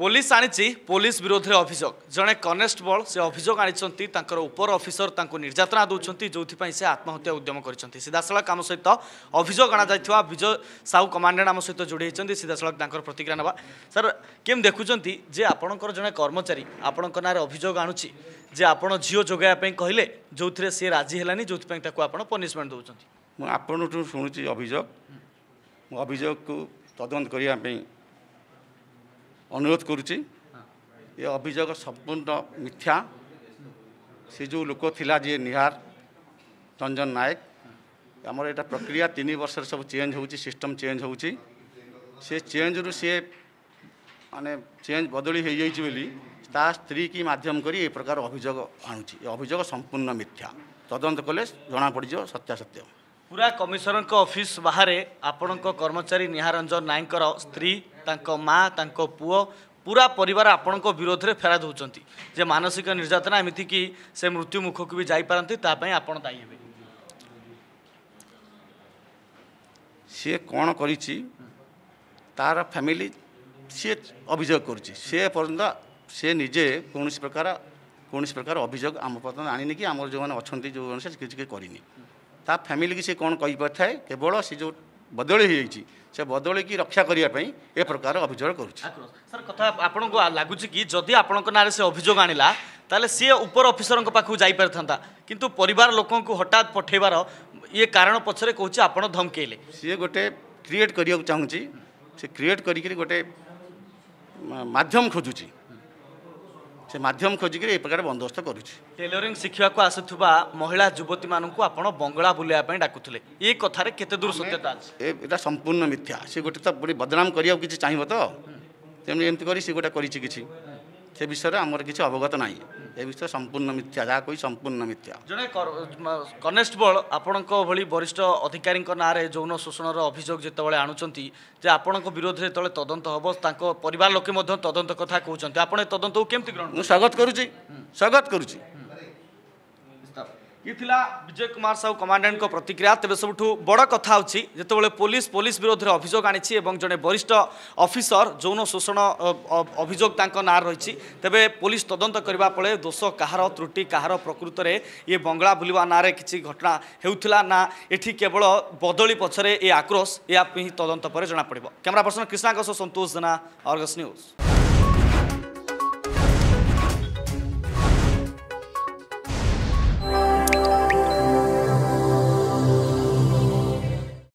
police আনিছি police বিরোধে অভিযোগ জনে constable সে অভিযোগ আনিছন্তি তাঙ্কর উপর অফিসর তাঙ্কু নির্যাতনা দৌছন্তি যোথিপাই সে আত্মহত্যা উদ্যম করেছন্তি সিধাসলখ আম সহিত অভিযোগ আনা যাইথিবা বিজয় সাউ কমান্ডেন্ট আম সহিত যোড়ি হইছন্তি সিধাসলখ তাঙ্কর প্রতিক্রিয়া নেবা স্যার কেম দেখুছন্তি যে আপনকর জনে কর্মচারী আপনক নাঁরে অভিযোগ আনুছি যে আপন ঝিও যোগাইয়া পাই কহিলে যোথিরে সে রাজি হেলানি যোথিপাই তাকু আপন পনিশমেন্ট দৌছন্তি মু আপনঠু শুনুছি অভিযোগ অভিযোগকু তদন্ত করিয়া পাই ଅନୁରୋଧ କରୁଛି ଏ ଅଭିଯୋଗ ସମ୍ପୂର୍ଣ୍ଣ ମିଥ୍ୟା ସେ ଯେଉଁ ଲୋକ ଥିଲା ଯିଏ ନିହାର ରଞ୍ଜନ ନାୟକ ଆମର ଏଇଟା ପ୍ରକ୍ରିୟା ତିନି ବର୍ଷରେ ସବୁ ଚେଞ୍ଜ ହେଉଛି ସିଷ୍ଟମ୍ ଚେଞ୍ଜ ହେଉଛି ସେ ଚେଞ୍ଜରୁ ସିଏ ମାନେ ଚେଞ୍ଜ ବଦଳି ହୋଇଯାଇଛି ବୋଲି ତା ସ୍ତ୍ରୀ କି ମାଧ୍ୟମ କରି ଏ ପ୍ରକାର ଅଭିଯୋଗ ଆଣୁଛି ଏ ଅଭିଯୋଗ ସମ୍ପୂର୍ଣ୍ଣ ମିଥ୍ୟା ତଦନ୍ତ କଲେ ଜଣାପଡ଼ିଯିବ ସତ୍ୟାସତ୍ୟ ପୁରା କମିଶନରଙ୍କ ଅଫିସ୍ ବାହାରେ ଆପଣଙ୍କ କର୍ମଚାରୀ ନିହାରଞ୍ଜନ ନାୟକଙ୍କର ସ୍ତ୍ରୀ ତାଙ୍କ ମା ତାଙ୍କ ପୁଅ ପୁରା ପରିବାର ଆପଣଙ୍କ ବିରୋଧରେ ଫେରା ଦେଉଛନ୍ତି ଯେ ମାନସିକ ନିର୍ଯାତନା ଏମିତିକି ସେ ମୃତ୍ୟୁ ମୁଖକୁ ବି ଯାଇପାରନ୍ତି ତା ପାଇଁ ଆପଣ ଦାୟୀ ହେବେ ସିଏ କ'ଣ କରିଛି ତାର ଫ୍ୟାମିଲି ସିଏ ଅଭିଯୋଗ କରୁଛି ସେ ପର୍ଯ୍ୟନ୍ତ ସେ ନିଜେ କୌଣସି ପ୍ରକାର କୌଣସି ପ୍ରକାର ଅଭିଯୋଗ ଆମ ପର୍ଯ୍ୟନ୍ତ ଆଣିନି କି ଆମର ଯେଉଁମାନେ ଅଛନ୍ତି ଯେଉଁମାନେ ସେ କିଛି କିଛି କରିନି ତା ଫ୍ୟାମିଲିକି ସେ କ'ଣ କହିପାରିଥାଏ କେବଳ ସେ ଯେଉଁ ବଦଳି ହୋଇଯାଇଛି ସେ ବଦଳିକି ରକ୍ଷା କରିବା ପାଇଁ ଏ ପ୍ରକାର ଅଭିଯୋଗ କରୁଛି ସାର୍ କଥା ଆପଣଙ୍କୁ ଲାଗୁଛି କି ଯଦି ଆପଣଙ୍କ ନାଁରେ ସେ ଅଭିଯୋଗ ଆଣିଲା ତାହେଲେ ସିଏ ଉପର ଅଫିସରଙ୍କ ପାଖକୁ ଯାଇପାରିଥାନ୍ତା କିନ୍ତୁ ପରିବାର ଲୋକଙ୍କୁ ହଠାତ୍ ପଠାଇବାର ଇଏ କାରଣ ପଛରେ କହୁଛି ଆପଣ ଧମକେଇଲେ ସିଏ ଗୋଟେ କ୍ରିଏଟ୍ କରିବାକୁ ଚାହୁଁଛି ସେ କ୍ରିଏଟ୍ କରିକିରି ଗୋଟେ ମାଧ୍ୟମ ଖୋଜୁଛି ସେ ମାଧ୍ୟମ ଖୋଜିକିରି ଏ ପ୍ରକାର ବନ୍ଦୋବସ୍ତ କରୁଛି ଟେଲରିଂ ଶିଖିବାକୁ ଆସୁଥିବା ମହିଳା ଯୁବତୀମାନଙ୍କୁ ଆପଣ ବଙ୍ଗଳା ବୁଲିବା ପାଇଁ ଡାକୁଥିଲେ ଏ କଥାରେ କେତେ ଦୂର ସତ୍ୟତା ଅଛି ଏଇଟା ସମ୍ପୂର୍ଣ୍ଣ ମିଥ୍ୟା ସେ ଗୋଟେ ତ ବଦନାମ କରିବାକୁ କିଛି ଚାହିଁବ ତ ତେଣୁ ଏମିତି କରି ସେ ଗୋଟେ କରିଛି କିଛି ସେ ବିଷୟରେ ଆମର କିଛି ଅବଗତ ନାହିଁ ଏ ବିଷୟ ସମ୍ପୂର୍ଣ୍ଣ ମିଥ୍ୟା ଯାହା କହି ସମ୍ପୂର୍ଣ୍ଣ ମିଥ୍ୟା ଜଣେ କନେଷ୍ଟବଳ ଆପଣଙ୍କ ଭଳି ବରିଷ୍ଠ ଅଧିକାରୀଙ୍କ ନାଁରେ ଯୌନ ଶୋଷଣର ଅଭିଯୋଗ ଯେତେବେଳେ ଆଣୁଛନ୍ତି ଯେ ଆପଣଙ୍କ ବିରୋଧରେ ଯେତେବେଳେ ତଦନ୍ତ ହେବ ତାଙ୍କ ପରିବାର ଲୋକେ ମଧ୍ୟ ତଦନ୍ତ କଥା କହୁଛନ୍ତି ଆପଣ ଏ ତଦନ୍ତକୁ କେମିତି ଗ୍ରହଣ ମୁଁ ସ୍ୱାଗତ କରୁଛି ସ୍ୱାଗତ କରୁଛି ଥିଲା ବିଜୟ କୁମାର ସାହୁ କମାଣ୍ଡାଣ୍ଟଙ୍କ ପ୍ରତିକ୍ରିୟା ତେବେ ସବୁଠୁ ବଡ଼ କଥା ହେଉଛି ଯେତେବେଳେ ପୋଲିସ ପୋଲିସ ବିରୋଧରେ ଅଭିଯୋଗ ଆଣିଛି ଏବଂ ଜଣେ ବରିଷ୍ଠ ଅଫିସର ଯୌନ ଶୋଷଣ ଅଭିଯୋଗ ତାଙ୍କ ନାଁ ରହିଛି ତେବେ ପୋଲିସ ତଦନ୍ତ କରିବା ଫଳେ ଦୋଷ କାହାର ତ୍ରୁଟି କାହାର ପ୍ରକୃତରେ ଇଏ ବଙ୍ଗଳା ବୁଲିବା ନାଁରେ କିଛି ଘଟଣା ହେଉଥିଲା ନା ଏଠି କେବଳ ବଦଳି ପଛରେ ଏ ଆକ୍ରୋଶ ଏହା ହିଁ ତଦନ୍ତ ପରେ ଜଣାପଡ଼ିବ କ୍ୟାମେରା ପର୍ସନ କ୍ରିଷ୍ଣାଙ୍କ ସହ ସନ୍ତୋଷ ଜେନା ଅର୍ଗସ ନ୍ୟୁଜ୍